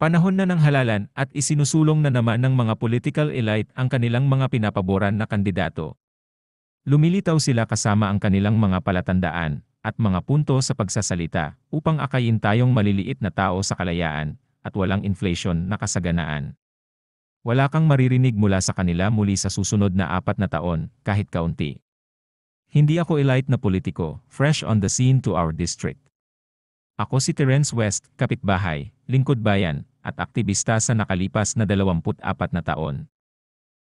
Panahon na ng halalan at isinusulong na naman ng mga political elite ang kanilang mga pinapaboran na kandidato. Lumilitaw sila kasama ang kanilang mga palatandaan at mga punto sa pagsasalita upang akayin tayong maliliit na tao sa kalayaan at walang inflation na kasaganaan. Wala kang maririnig mula sa kanila muli sa susunod na apat na taon, kahit kaunti. Hindi ako elite na politiko, fresh on the scene to our district. Ako si Terence West, kapitbahay, lingkod bayan, at aktivista sa nakalipas na 24 na taon.